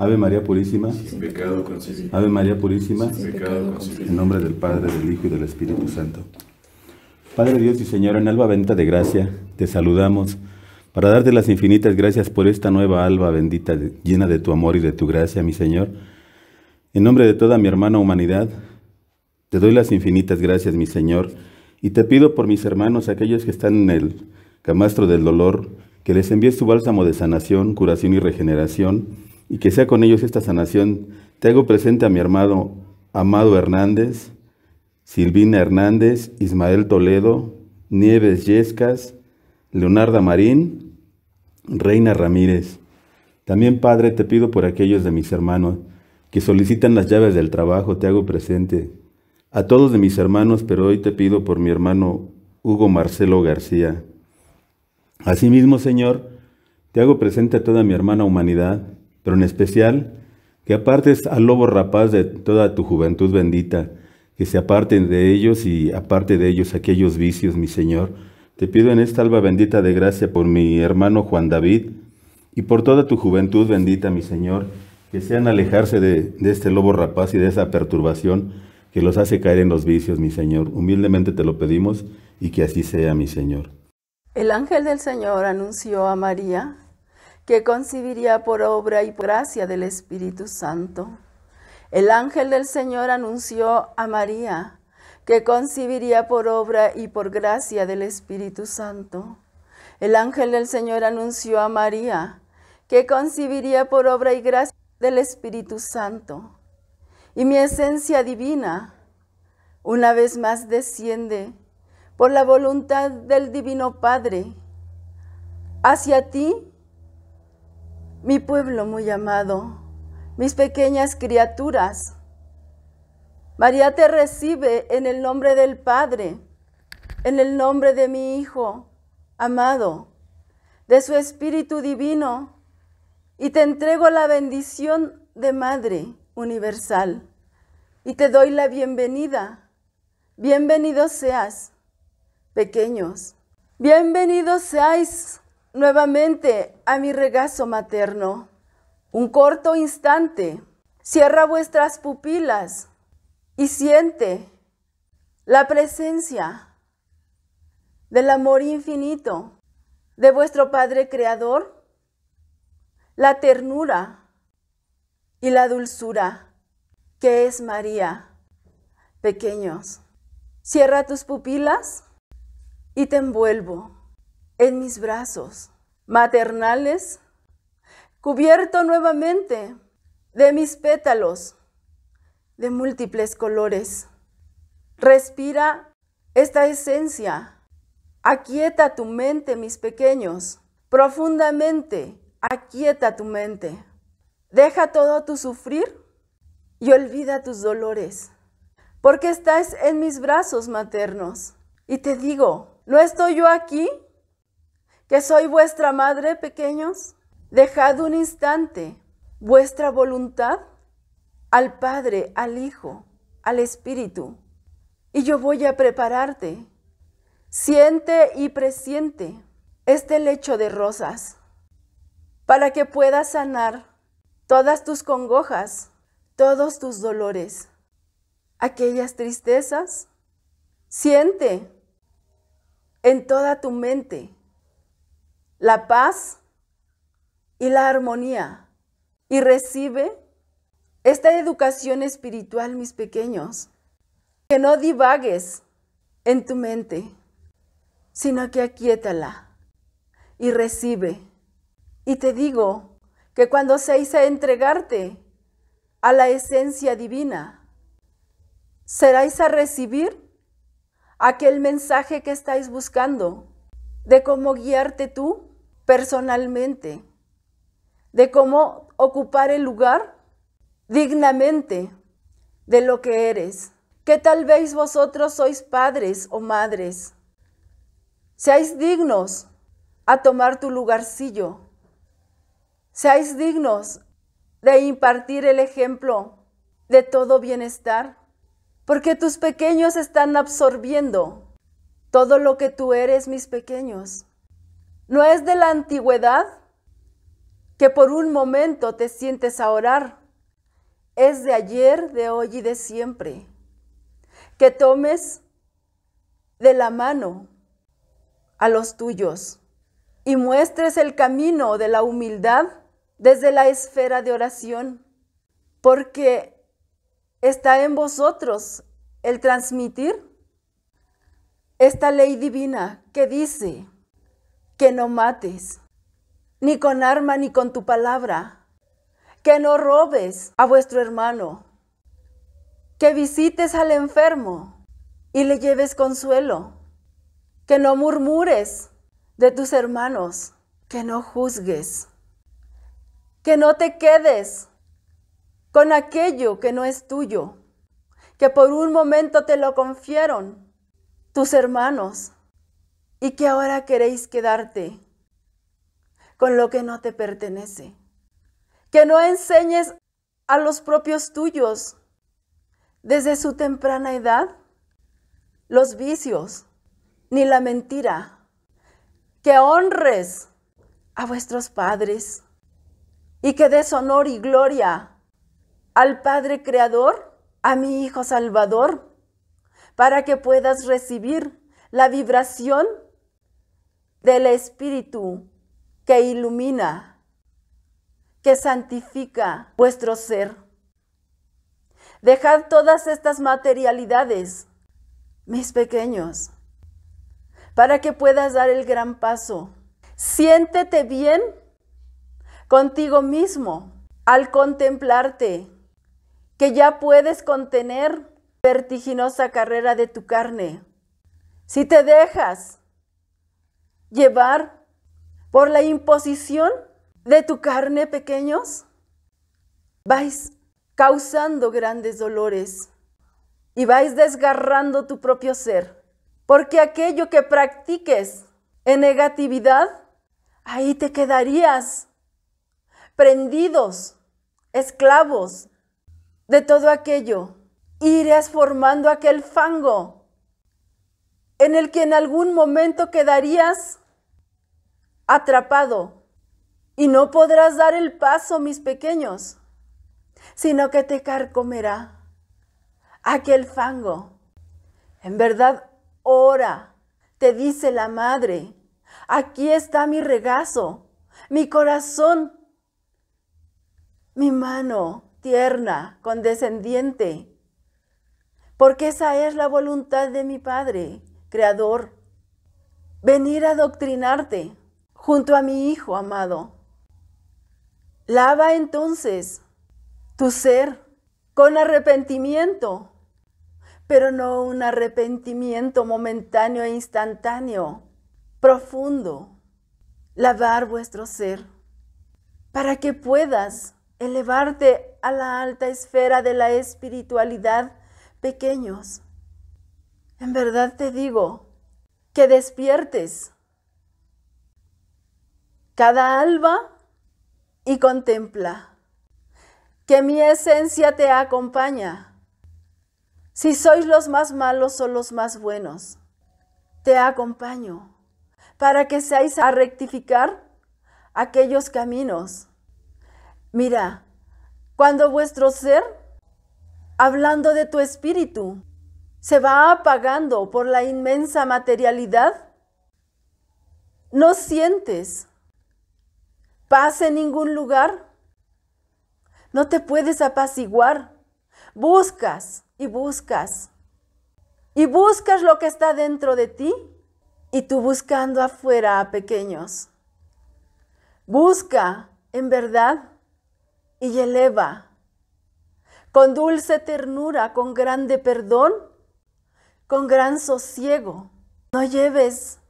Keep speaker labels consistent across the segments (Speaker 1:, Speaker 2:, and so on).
Speaker 1: Ave María Purísima. pecado Ave María Purísima. pecado En nombre del Padre, del Hijo y del Espíritu Santo. Padre Dios y Señor, en alba bendita de gracia, te saludamos para darte las infinitas gracias por esta nueva alba bendita, llena de tu amor y de tu gracia, mi Señor. En nombre de toda mi hermana humanidad, te doy las infinitas gracias, mi Señor, y te pido por mis hermanos, aquellos que están en el camastro del dolor, que les envíes tu bálsamo de sanación, curación y regeneración y que sea con ellos esta sanación. Te hago presente a mi hermano Amado Hernández, Silvina Hernández, Ismael Toledo, Nieves Yescas, Leonarda Marín, Reina Ramírez. También, Padre, te pido por aquellos de mis hermanos que solicitan las llaves del trabajo, te hago presente. A todos de mis hermanos, pero hoy te pido por mi hermano Hugo Marcelo García. Asimismo, Señor, te hago presente a toda mi hermana humanidad, pero en especial que apartes al lobo rapaz de toda tu juventud bendita, que se aparten de ellos y aparte de ellos aquellos vicios, mi Señor. Te pido en esta alba bendita de gracia por mi hermano Juan David y por toda tu juventud bendita, mi Señor, que sean alejarse de, de este lobo rapaz y de esa perturbación que los hace caer en los vicios, mi Señor. Humildemente te lo pedimos y que así sea, mi Señor.
Speaker 2: El ángel del Señor anunció a María que concibiría por obra y por gracia del Espíritu Santo. El ángel del Señor anunció a María que concibiría por obra y por gracia del Espíritu Santo. El ángel del Señor anunció a María que concibiría por obra y gracia del Espíritu Santo. Y mi esencia divina una vez más desciende por la voluntad del Divino Padre hacia ti mi pueblo muy amado, mis pequeñas criaturas, María te recibe en el nombre del Padre, en el nombre de mi Hijo amado, de su Espíritu Divino, y te entrego la bendición de Madre Universal, y te doy la bienvenida. Bienvenidos seas, pequeños. Bienvenidos seáis nuevamente a mi regazo materno. Un corto instante, cierra vuestras pupilas y siente la presencia del amor infinito de vuestro Padre Creador, la ternura y la dulzura que es María. Pequeños, cierra tus pupilas y te envuelvo en mis brazos maternales, cubierto nuevamente de mis pétalos de múltiples colores. Respira esta esencia, aquieta tu mente, mis pequeños, profundamente, aquieta tu mente. Deja todo tu sufrir y olvida tus dolores, porque estás en mis brazos maternos. Y te digo, ¿no estoy yo aquí que soy vuestra madre, pequeños? Dejad un instante vuestra voluntad al Padre, al Hijo, al Espíritu, y yo voy a prepararte. Siente y presiente este lecho de rosas para que puedas sanar todas tus congojas, todos tus dolores, aquellas tristezas. Siente en toda tu mente la paz y la armonía. Y recibe esta educación espiritual, mis pequeños. Que no divagues en tu mente, sino que aquietala y recibe. Y te digo que cuando se a entregarte a la esencia divina, seráis a recibir aquel mensaje que estáis buscando de cómo guiarte tú personalmente, de cómo ocupar el lugar dignamente de lo que eres. Que tal vez vosotros sois padres o madres. Seáis dignos a tomar tu lugarcillo. Seáis dignos de impartir el ejemplo de todo bienestar, porque tus pequeños están absorbiendo todo lo que tú eres, mis pequeños. No es de la antigüedad que por un momento te sientes a orar. Es de ayer, de hoy y de siempre. Que tomes de la mano a los tuyos y muestres el camino de la humildad desde la esfera de oración, porque está en vosotros el transmitir esta ley divina que dice, que no mates, ni con arma ni con tu palabra, que no robes a vuestro hermano, que visites al enfermo y le lleves consuelo, que no murmures de tus hermanos, que no juzgues, que no te quedes con aquello que no es tuyo, que por un momento te lo confiaron tus hermanos y que ahora queréis quedarte con lo que no te pertenece. Que no enseñes a los propios tuyos desde su temprana edad los vicios ni la mentira. Que honres a vuestros padres y que des honor y gloria al Padre Creador, a mi Hijo Salvador, para que puedas recibir la vibración del Espíritu que ilumina, que santifica vuestro ser. Dejad todas estas materialidades, mis pequeños, para que puedas dar el gran paso. Siéntete bien contigo mismo al contemplarte, que ya puedes contener vertiginosa carrera de tu carne. Si te dejas llevar por la imposición de tu carne, pequeños, vais causando grandes dolores y vais desgarrando tu propio ser. Porque aquello que practiques en negatividad, ahí te quedarías prendidos, esclavos de todo aquello. Irías formando aquel fango en el que en algún momento quedarías atrapado y no podrás dar el paso, mis pequeños, sino que te carcomerá aquel fango. En verdad, ora, te dice la madre, aquí está mi regazo, mi corazón, mi mano tierna, condescendiente, porque esa es la voluntad de mi Padre, Creador, venir a doctrinarte junto a mi Hijo amado. Lava entonces tu ser con arrepentimiento, pero no un arrepentimiento momentáneo e instantáneo, profundo. Lavar vuestro ser para que puedas elevarte a la alta esfera de la espiritualidad, pequeños. En verdad te digo, que despiertes cada alba y contempla que mi esencia te acompaña. Si sois los más malos o los más buenos, te acompaño para que seáis a rectificar aquellos caminos. Mira, cuando vuestro ser, hablando de tu espíritu, se va apagando por la inmensa materialidad, no sientes paz en ningún lugar. No te puedes apaciguar. Buscas y buscas. Y buscas lo que está dentro de ti y tú buscando afuera a pequeños. Busca en verdad y eleva. Con dulce ternura, con grande perdón, con gran sosiego. No lleves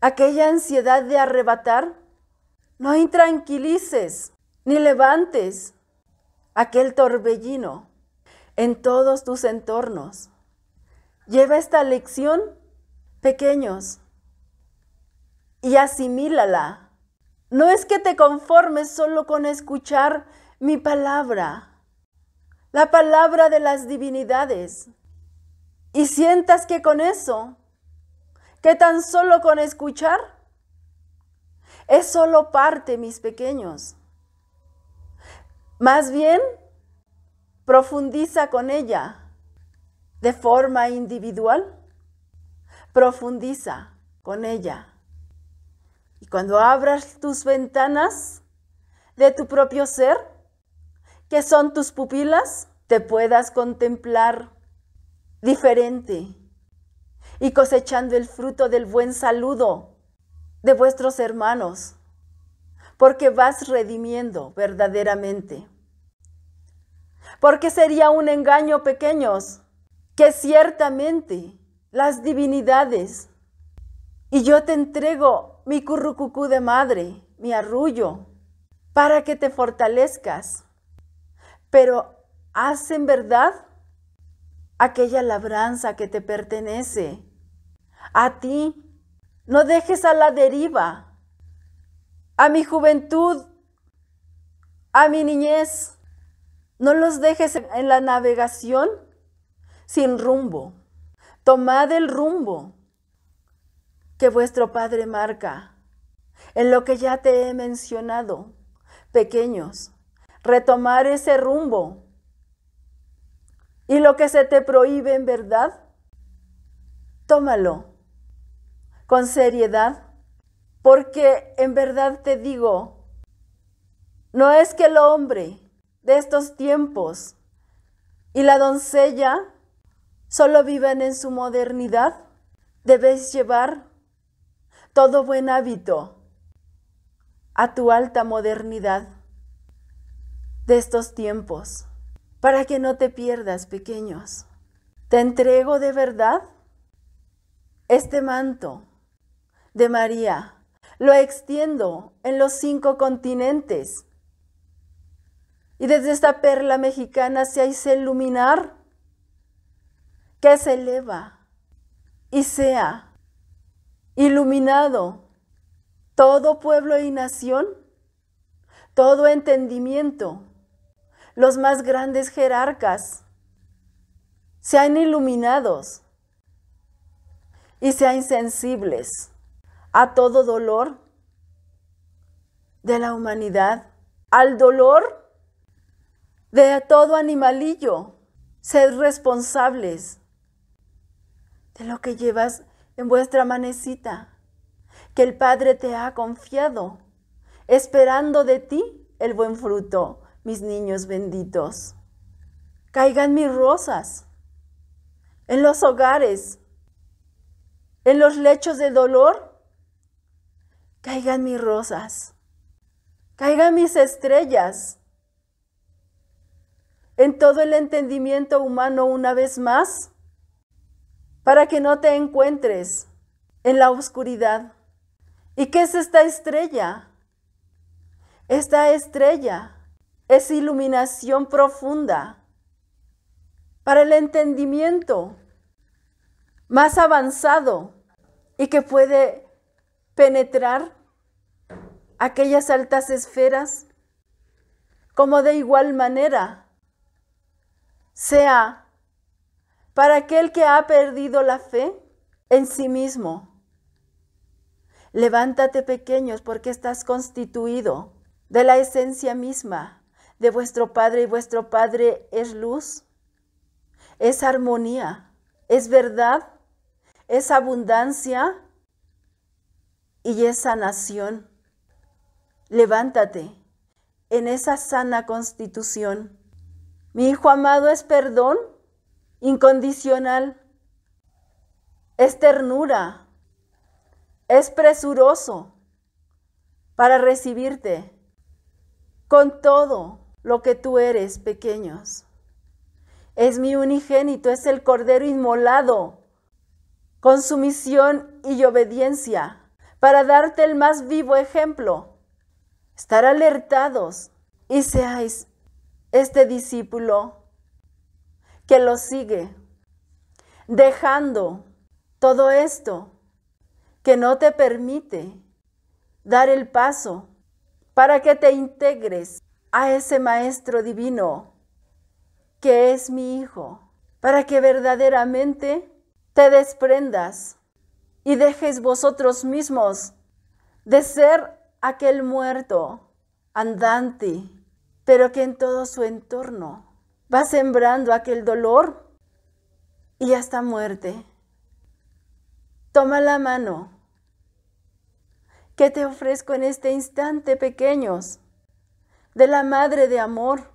Speaker 2: aquella ansiedad de arrebatar no intranquilices ni levantes aquel torbellino en todos tus entornos. Lleva esta lección, pequeños, y asimílala. No es que te conformes solo con escuchar mi palabra, la palabra de las divinidades, y sientas que con eso, que tan solo con escuchar, es solo parte, mis pequeños. Más bien, profundiza con ella de forma individual. Profundiza con ella. Y cuando abras tus ventanas de tu propio ser, que son tus pupilas, te puedas contemplar diferente y cosechando el fruto del buen saludo de vuestros hermanos, porque vas redimiendo verdaderamente. Porque sería un engaño, pequeños, que ciertamente las divinidades, y yo te entrego mi currucucú de madre, mi arrullo, para que te fortalezcas. Pero haz en verdad aquella labranza que te pertenece a ti no dejes a la deriva a mi juventud, a mi niñez. No los dejes en la navegación sin rumbo. Tomad el rumbo que vuestro Padre marca en lo que ya te he mencionado. Pequeños, retomar ese rumbo. Y lo que se te prohíbe en verdad, tómalo con seriedad, porque en verdad te digo, no es que el hombre de estos tiempos y la doncella solo vivan en su modernidad, debes llevar todo buen hábito a tu alta modernidad de estos tiempos, para que no te pierdas, pequeños. Te entrego de verdad este manto de María. Lo extiendo en los cinco continentes. Y desde esta perla mexicana se hace iluminar, que se eleva y sea iluminado todo pueblo y nación, todo entendimiento, los más grandes jerarcas sean iluminados y sean sensibles a todo dolor de la humanidad, al dolor de todo animalillo. Sed responsables de lo que llevas en vuestra manecita, que el Padre te ha confiado, esperando de ti el buen fruto, mis niños benditos. Caigan mis rosas en los hogares, en los lechos de dolor caigan mis rosas, caigan mis estrellas. En todo el entendimiento humano una vez más, para que no te encuentres en la oscuridad. ¿Y qué es esta estrella? Esta estrella es iluminación profunda para el entendimiento más avanzado y que puede penetrar aquellas altas esferas, como de igual manera sea para aquel que ha perdido la fe en sí mismo. Levántate pequeños porque estás constituido de la esencia misma de vuestro Padre y vuestro Padre es luz, es armonía, es verdad, es abundancia, y esa nación, Levántate en esa sana constitución. Mi hijo amado es perdón incondicional, es ternura, es presuroso para recibirte con todo lo que tú eres, pequeños. Es mi unigénito, es el Cordero inmolado, con sumisión y obediencia para darte el más vivo ejemplo. Estar alertados y seáis este discípulo que lo sigue, dejando todo esto que no te permite dar el paso para que te integres a ese Maestro Divino que es mi Hijo, para que verdaderamente te desprendas y dejéis vosotros mismos de ser aquel muerto andante, pero que en todo su entorno va sembrando aquel dolor y hasta muerte. Toma la mano que te ofrezco en este instante, pequeños, de la Madre de Amor,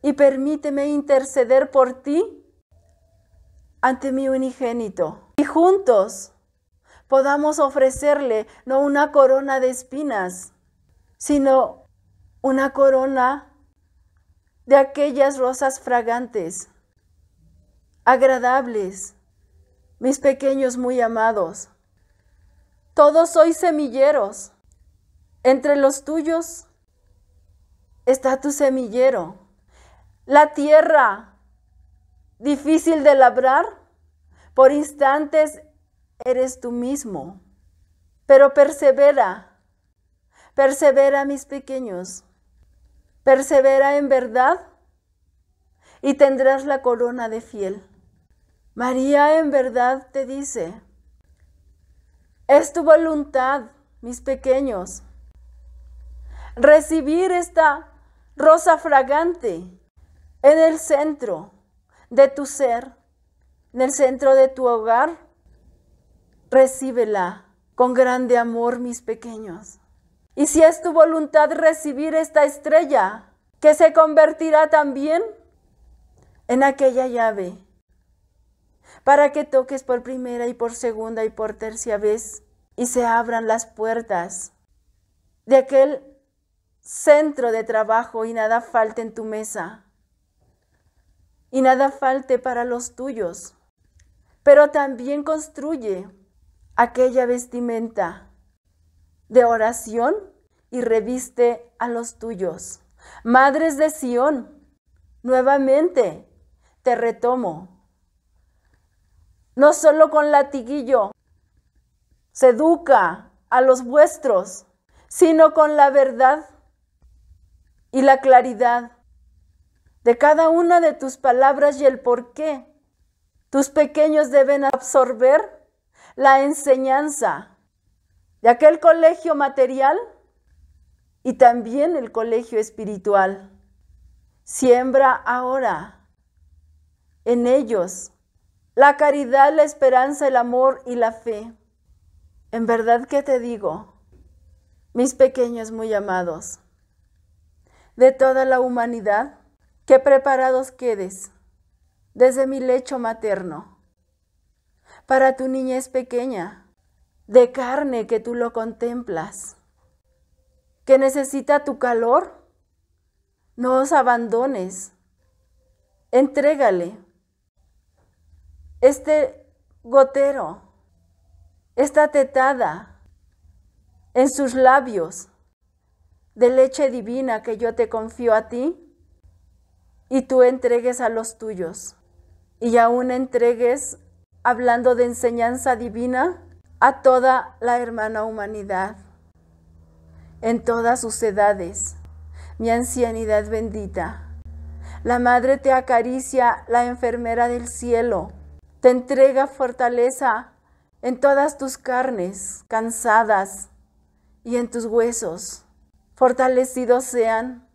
Speaker 2: y permíteme interceder por ti ante mi unigénito y juntos podamos ofrecerle no una corona de espinas, sino una corona de aquellas rosas fragantes, agradables, mis pequeños muy amados. Todos sois semilleros. Entre los tuyos está tu semillero. La tierra, difícil de labrar, por instantes eres tú mismo, pero persevera, persevera mis pequeños, persevera en verdad y tendrás la corona de fiel. María en verdad te dice, es tu voluntad, mis pequeños, recibir esta rosa fragante en el centro de tu ser en el centro de tu hogar, recíbela con grande amor, mis pequeños. Y si es tu voluntad recibir esta estrella, que se convertirá también en aquella llave, para que toques por primera y por segunda y por tercera vez y se abran las puertas de aquel centro de trabajo y nada falte en tu mesa y nada falte para los tuyos pero también construye aquella vestimenta de oración y reviste a los tuyos. Madres de Sión, nuevamente te retomo. No solo con latiguillo se educa a los vuestros, sino con la verdad y la claridad de cada una de tus palabras y el porqué. Tus pequeños deben absorber la enseñanza de aquel colegio material y también el colegio espiritual. Siembra ahora en ellos la caridad, la esperanza, el amor y la fe. En verdad que te digo, mis pequeños muy amados, de toda la humanidad, que preparados quedes desde mi lecho materno, para tu niñez pequeña, de carne que tú lo contemplas, que necesita tu calor, no os abandones, entrégale este gotero, esta tetada en sus labios de leche divina que yo te confío a ti y tú entregues a los tuyos y aún entregues, hablando de enseñanza divina, a toda la hermana humanidad, en todas sus edades, mi ancianidad bendita. La madre te acaricia, la enfermera del cielo, te entrega fortaleza en todas tus carnes cansadas y en tus huesos, fortalecidos sean,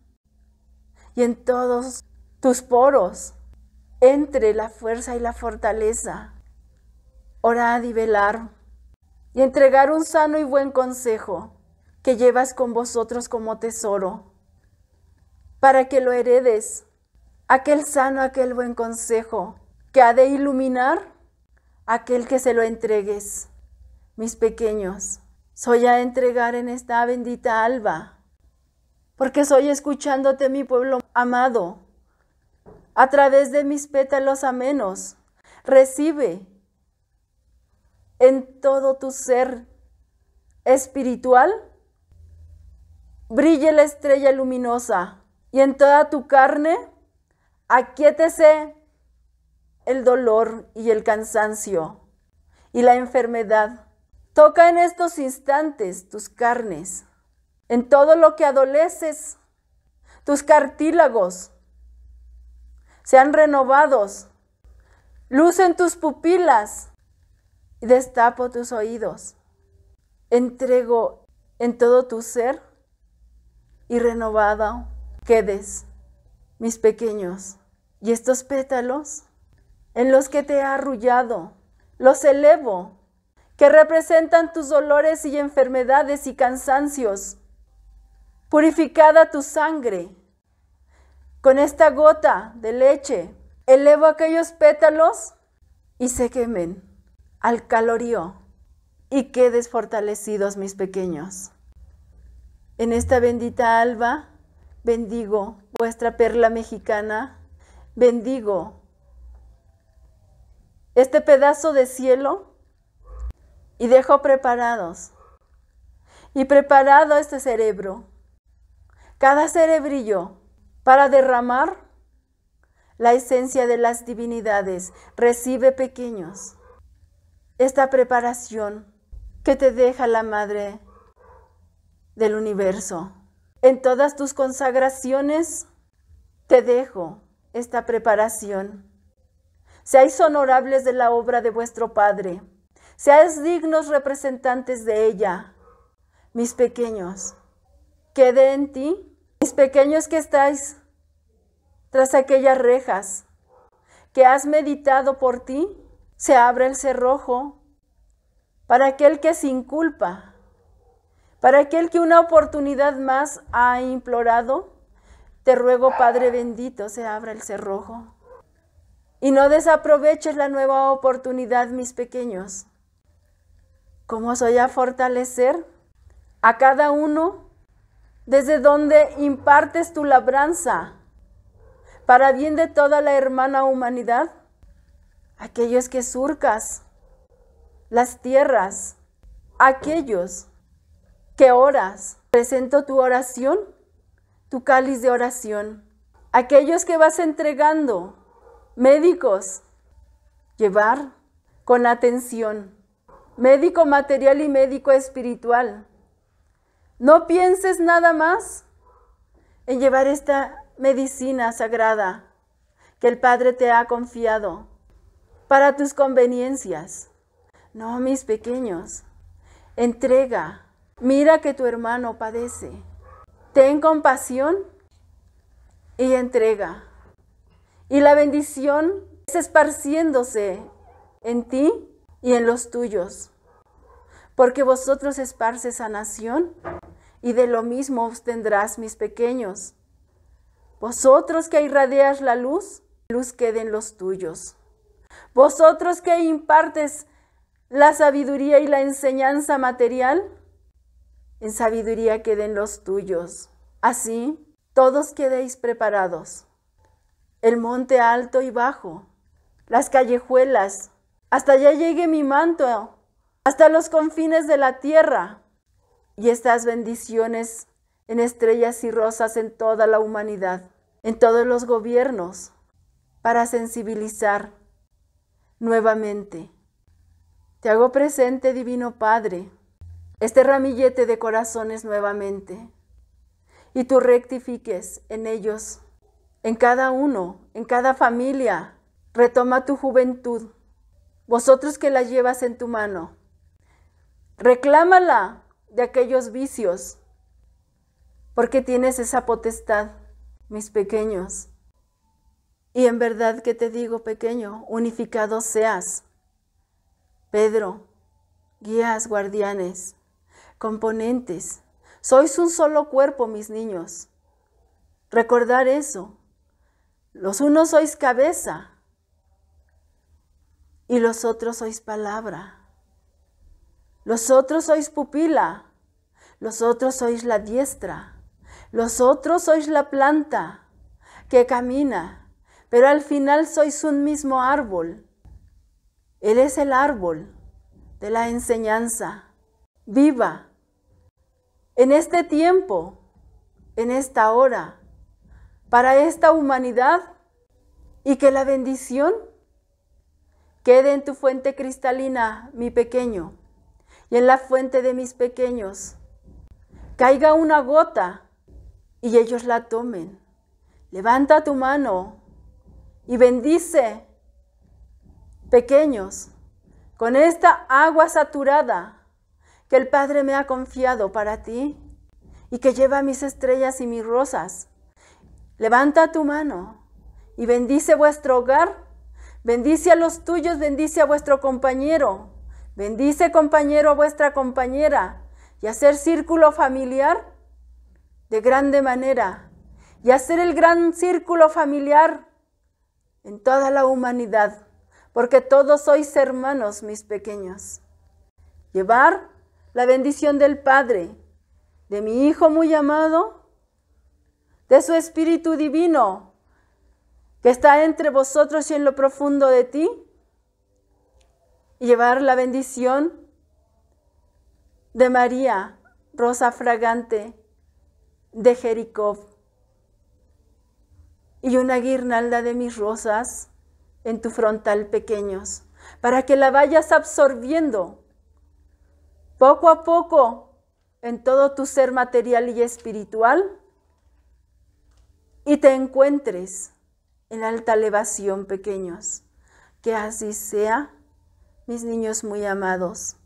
Speaker 2: y en todos tus poros entre la fuerza y la fortaleza. Orad y velar y entregar un sano y buen consejo que llevas con vosotros como tesoro, para que lo heredes, aquel sano, aquel buen consejo que ha de iluminar aquel que se lo entregues. Mis pequeños, soy a entregar en esta bendita alba, porque soy escuchándote mi pueblo amado, a través de mis pétalos amenos. Recibe en todo tu ser espiritual. Brille la estrella luminosa y en toda tu carne aquietese el dolor y el cansancio y la enfermedad. Toca en estos instantes tus carnes, en todo lo que adoleces, tus cartílagos, sean renovados. Luz en tus pupilas y destapo tus oídos. Entrego en todo tu ser y renovado quedes, mis pequeños. Y estos pétalos en los que te he arrullado, los elevo, que representan tus dolores y enfermedades y cansancios. Purificada tu sangre con esta gota de leche elevo aquellos pétalos y se quemen al calorío y quedes fortalecidos mis pequeños. En esta bendita alba bendigo vuestra perla mexicana, bendigo este pedazo de cielo y dejo preparados y preparado este cerebro, cada cerebrillo para derramar la esencia de las divinidades. Recibe pequeños esta preparación que te deja la Madre del Universo. En todas tus consagraciones te dejo esta preparación. Seáis honorables de la obra de vuestro Padre. Seáis dignos representantes de ella. Mis pequeños, quede en ti pequeños que estáis tras aquellas rejas que has meditado por ti, se abre el cerrojo para aquel que sin culpa, para aquel que una oportunidad más ha implorado, te ruego Padre bendito, se abra el cerrojo. Y no desaproveches la nueva oportunidad, mis pequeños. como soy a fortalecer a cada uno desde donde impartes tu labranza para bien de toda la hermana humanidad, aquellos que surcas las tierras, aquellos que oras, presento tu oración, tu cáliz de oración, aquellos que vas entregando, médicos, llevar con atención, médico material y médico espiritual, no pienses nada más en llevar esta medicina sagrada que el Padre te ha confiado para tus conveniencias. No, mis pequeños, entrega, mira que tu hermano padece. Ten compasión y entrega. Y la bendición es esparciéndose en ti y en los tuyos, porque vosotros esparces sanación y de lo mismo obtendrás mis pequeños. Vosotros que irradias la luz, luz queden los tuyos. Vosotros que impartes la sabiduría y la enseñanza material, en sabiduría queden los tuyos. Así, todos quedéis preparados. El monte alto y bajo, las callejuelas, hasta allá llegue mi manto, hasta los confines de la tierra y estas bendiciones en estrellas y rosas en toda la humanidad, en todos los gobiernos, para sensibilizar nuevamente. Te hago presente, Divino Padre, este ramillete de corazones nuevamente, y tú rectifiques en ellos, en cada uno, en cada familia. Retoma tu juventud, vosotros que la llevas en tu mano. Reclámala, de aquellos vicios, porque tienes esa potestad, mis pequeños. Y en verdad que te digo, pequeño, unificado seas. Pedro, guías, guardianes, componentes, sois un solo cuerpo, mis niños. Recordar eso. Los unos sois cabeza y los otros sois palabra. Los otros sois pupila, los otros sois la diestra, los otros sois la planta que camina, pero al final sois un mismo árbol. Él es el árbol de la enseñanza viva. En este tiempo, en esta hora, para esta humanidad y que la bendición quede en tu fuente cristalina, mi pequeño y en la fuente de mis pequeños. Caiga una gota y ellos la tomen. Levanta tu mano y bendice, pequeños, con esta agua saturada que el Padre me ha confiado para ti y que lleva mis estrellas y mis rosas. Levanta tu mano y bendice vuestro hogar, bendice a los tuyos, bendice a vuestro compañero, Bendice compañero a vuestra compañera y hacer círculo familiar de grande manera y hacer el gran círculo familiar en toda la humanidad, porque todos sois hermanos, mis pequeños. Llevar la bendición del Padre, de mi Hijo muy amado, de su Espíritu Divino, que está entre vosotros y en lo profundo de ti, llevar la bendición de María, rosa fragante de Jericó, y una guirnalda de mis rosas en tu frontal pequeños, para que la vayas absorbiendo poco a poco en todo tu ser material y espiritual y te encuentres en alta elevación pequeños. Que así sea mis niños muy amados.